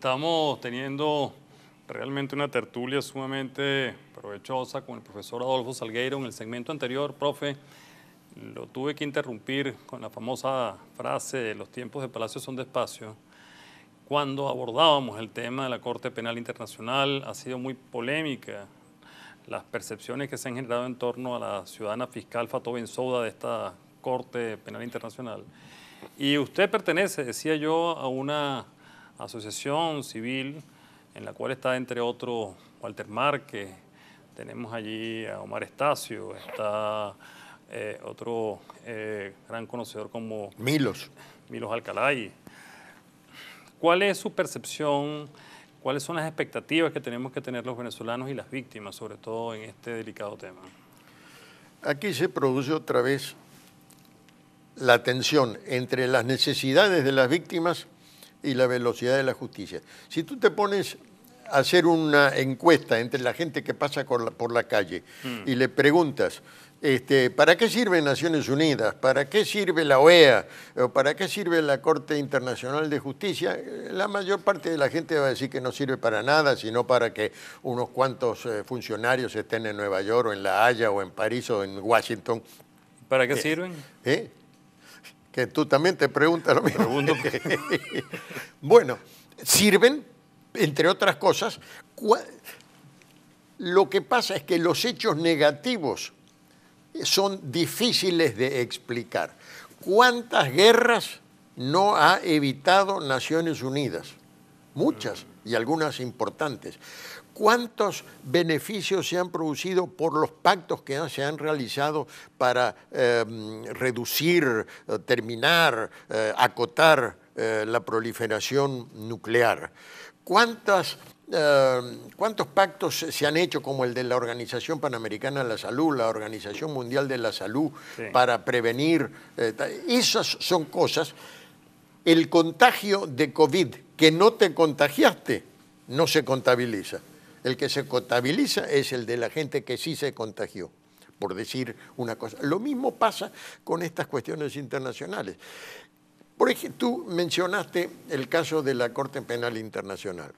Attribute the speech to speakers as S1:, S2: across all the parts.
S1: Estamos teniendo realmente una tertulia sumamente provechosa con el profesor Adolfo Salgueiro. En el segmento anterior, profe, lo tuve que interrumpir con la famosa frase, los tiempos de Palacio son despacio, cuando abordábamos el tema de la Corte Penal Internacional. Ha sido muy polémica las percepciones que se han generado en torno a la ciudadana fiscal Fatou Bensouda de esta Corte Penal Internacional. Y usted pertenece, decía yo, a una asociación civil en la cual está entre otros Walter Márquez, tenemos allí a Omar Estacio, está eh, otro eh, gran conocedor como Milos. Milos Alcalay. ¿Cuál es su percepción? ¿Cuáles son las expectativas que tenemos que tener los venezolanos y las víctimas, sobre todo en este delicado tema?
S2: Aquí se produce otra vez la tensión entre las necesidades de las víctimas y la velocidad de la justicia. Si tú te pones a hacer una encuesta entre la gente que pasa por la, calle mm. y le preguntas, este, ¿para qué sirve Naciones Unidas? ¿Para qué sirve la OEA? ¿Para qué sirve la Corte Internacional de Justicia? La mayor parte de la gente va a decir que no sirve para nada, sino para que unos cuantos eh, funcionarios estén en Nueva York o en La Haya o en París o en Washington. ¿Para qué eh, sirven? ¿Eh? que tú también te preguntas lo mismo. bueno, sirven, entre otras cosas, lo que pasa es que los hechos negativos son difíciles de explicar. ¿Cuántas guerras no ha evitado Naciones Unidas? Muchas y algunas importantes cuántos beneficios se han producido por los pactos que se han realizado para em, reducir, eh, terminar, eh, acotar eh, la proliferación nuclear. Em, cuántos pactos se han hecho, como el de la Organización Panamericana de la Salud, la Organización Mundial de la Salud, para prevenir. esas son cosas. El contagio de COVID, que no te contagiaste, no se contabiliza. El que se contabiliza es el de la gente que sí se contagió, por decir una cosa. Lo mismo pasa con estas cuestiones internacionales. Por ejemplo, tú mencionaste el caso de la Corte Penal Internacional.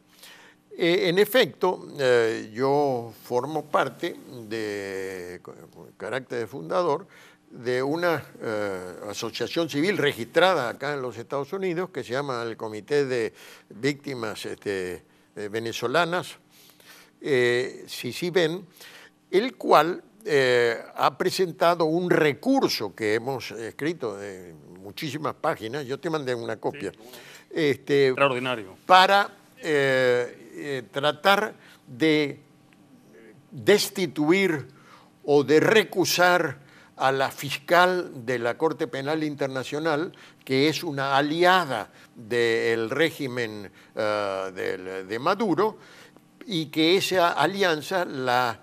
S2: Eh, en efecto, eh, yo formo parte de con carácter de fundador de una eh, asociación civil registrada acá en los Estados Unidos que se llama el Comité de Víctimas este, Venezolanas eh, si si ven el cual eh, ha presentado un recurso que hemos escrito de muchísimas páginas, yo te mandé una copia, este, extraordinario. para eh, tratar de destituir o de recusar a la fiscal de la Corte Penal Internacional, que es una aliada del régimen de Maduro, y que esa alianza la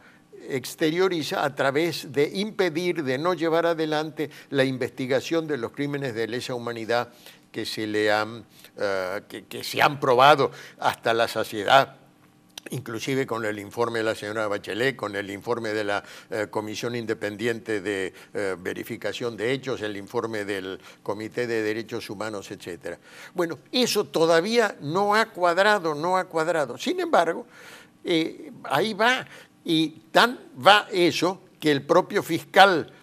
S2: exterioriza a través de impedir, de no llevar adelante la investigación de los crímenes de lesa humanidad que se, le han, eh, que se han probado hasta la saciedad inclusive con el informe de la señora Bachelet, con el informe de la eh, Comisión Independiente de eh, Verificación de Hechos, el informe del Comité de Derechos Humanos, etc. Bueno, eso todavía no ha cuadrado, no ha cuadrado. Sin embargo, eh, ahí va, y tan va eso que el propio fiscal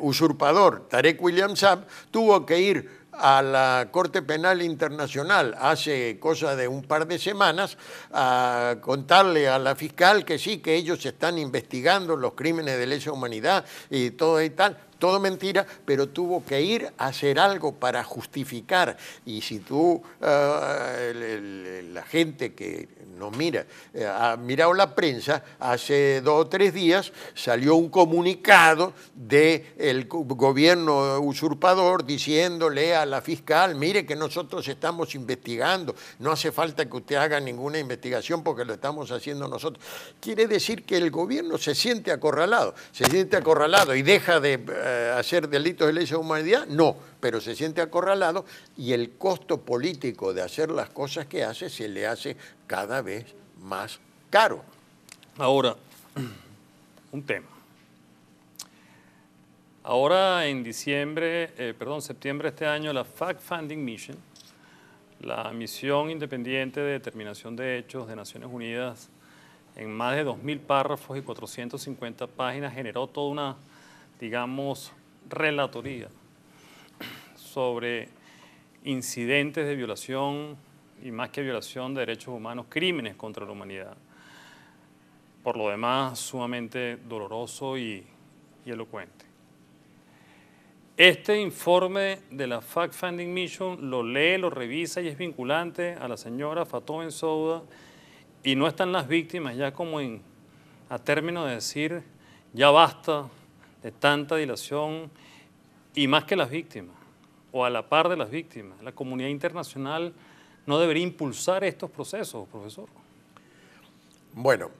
S2: usurpador, Tarek William Saab, tuvo que ir a la Corte Penal Internacional hace cosa de un par de semanas a contarle a la fiscal que sí, que ellos están investigando los crímenes de lesa humanidad y todo y tal todo mentira, pero tuvo que ir a hacer algo para justificar. Y si tú, eh, la gente que nos mira, eh, ha mirado la prensa, hace dos o tres días salió un comunicado del gobierno usurpador diciéndole a la fiscal, mire que nosotros estamos investigando, no hace falta que usted haga ninguna investigación porque lo estamos haciendo nosotros. Quiere decir que el gobierno se siente acorralado, se siente acorralado y deja de eh, eh, hacer delitos de lesa humanidad? No, pero se siente acorralado y el costo político de hacer las cosas que
S1: hace se le hace cada vez más caro. Ahora, un tema. Ahora en diciembre, eh, perdón, septiembre de este año, la Fact Funding Mission, la misión independiente de determinación de hechos de Naciones Unidas, en más de 2.000 párrafos y 450 páginas, generó toda una digamos, relatoría sobre incidentes de violación y más que violación de derechos humanos, crímenes contra la humanidad. Por lo demás, sumamente doloroso y, elocuente. Este informe de la Fact Finding Mission lo lee, lo revisa y es vinculante a la señora Fatou Souda y no están las víctimas ya como en, a término de decir, ya basta de tanta dilación y más que las víctimas, o a la par de las víctimas. La comunidad internacional no debería impulsar estos procesos, profesor. Bueno,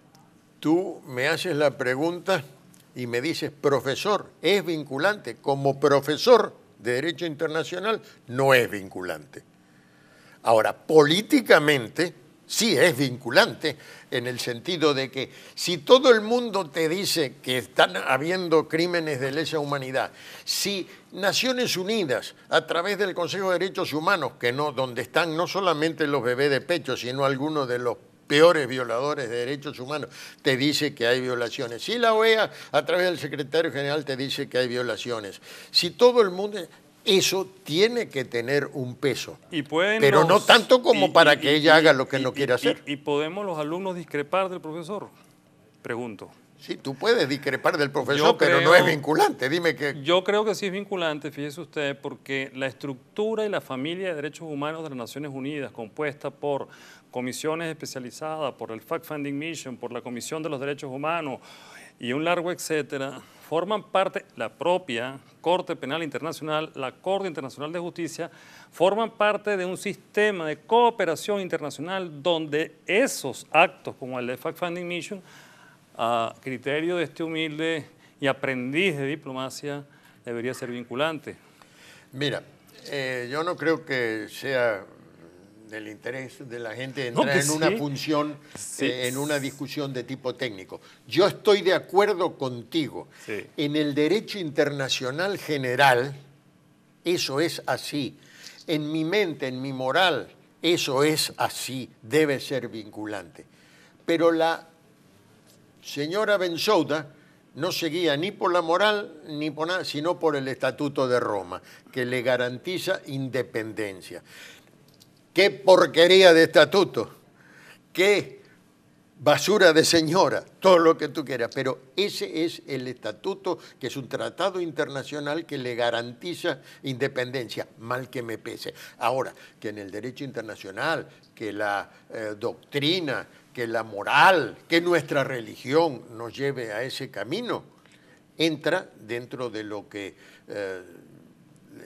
S1: tú me haces
S2: la pregunta y me dices, profesor, ¿es vinculante? Como profesor de Derecho Internacional, no es vinculante. Ahora, políticamente, sí es vinculante en el sentido de que si todo el mundo te dice que están habiendo crímenes de lesa humanidad, si Naciones Unidas a través del Consejo de Derechos Humanos, que no donde están no solamente los bebés de pecho, sino algunos de los peores violadores de derechos humanos, te dice que hay violaciones. Si la OEA, a través del secretario general, te dice que hay violaciones. Si todo el mundo, eso tiene que tener un peso.
S1: Y pero no tanto como para que ella haga lo que no quiere hacer. Y, podemos los alumnos discrepar del profesor? Pregunto. Sí, tú puedes discrepar del profesor, pero no es vinculante. Dime que. Yo creo que sí es vinculante, fíjese usted, porque la estructura y la familia de derechos humanos de las Naciones Unidas, compuesta por comisiones especializadas, por el Fact finding Mission, por la Comisión de los Derechos Humanos y un largo etcétera, forman parte la propia Corte Penal Internacional, la Corte Internacional de Justicia, forman parte de un sistema de cooperación internacional donde esos actos como el de Fact-Finding Mission, a criterio de este humilde y aprendiz de diplomacia, debería ser vinculante. Mira,
S2: eh, yo no creo que sea del interés de la gente entrar en una función, eh, en una discusión de tipo técnico. Yo estoy de acuerdo contigo. En el derecho internacional general, eso es así. En mi mente, en mi moral, eso es así. Debe ser vinculante. Pero la señora Bensouda no seguía ni por la moral ni por nada, sino por el Estatuto de Roma, que le garantiza independencia qué porquería de estatuto, qué basura de señora, todo lo que tú quieras, pero ese es el estatuto que es un tratado internacional que le garantiza independencia, mal que me pese. Ahora, que en el derecho internacional, que la eh, doctrina, que la moral, que nuestra religión nos lleve a ese camino, entra dentro de lo que... Eh,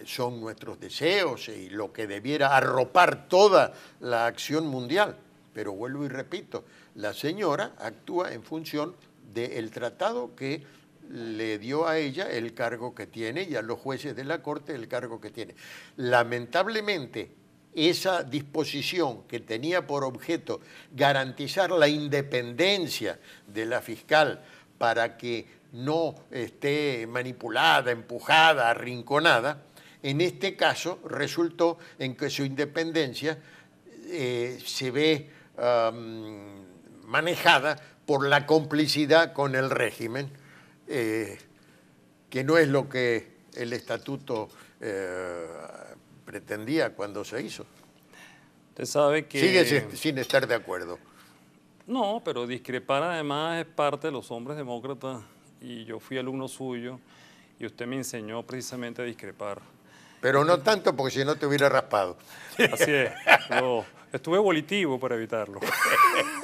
S2: son nuestros deseos y lo que debiera arropar toda la acción mundial. Pero vuelvo y repito, la señora actúa en función del tratado que le dio a ella el cargo que tiene y a los jueces de la Corte el cargo que tiene. Lamentablemente, esa disposición que tenía por objeto garantizar la independencia de la fiscal para que no esté manipulada, empujada, arrinconada, en este caso resultó en que su independencia eh, se ve manejada por la complicidad con el régimen, eh, que no es lo que el estatuto
S1: eh, pretendía cuando se hizo. Usted sabe que... Sigue sin estar de acuerdo. No, pero discrepar además es parte de los hombres demócratas y yo fui alumno suyo y usted me enseñó precisamente a discrepar pero no tanto porque si no te hubiera raspado. Así es. estuve volitivo para evitarlo.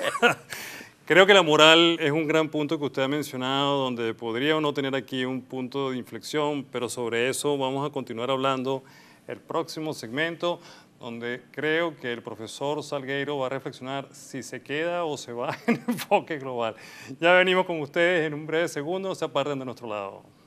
S1: Creo que la moral es un gran punto que usted ha mencionado, donde podría o no tener aquí un punto de inflexión, pero sobre eso vamos a continuar hablando el próximo segmento, donde creo que el profesor Salgueiro va a reflexionar si se queda o se va en enfoque global. Ya venimos con ustedes en un breve segundo, se aparten de nuestro lado.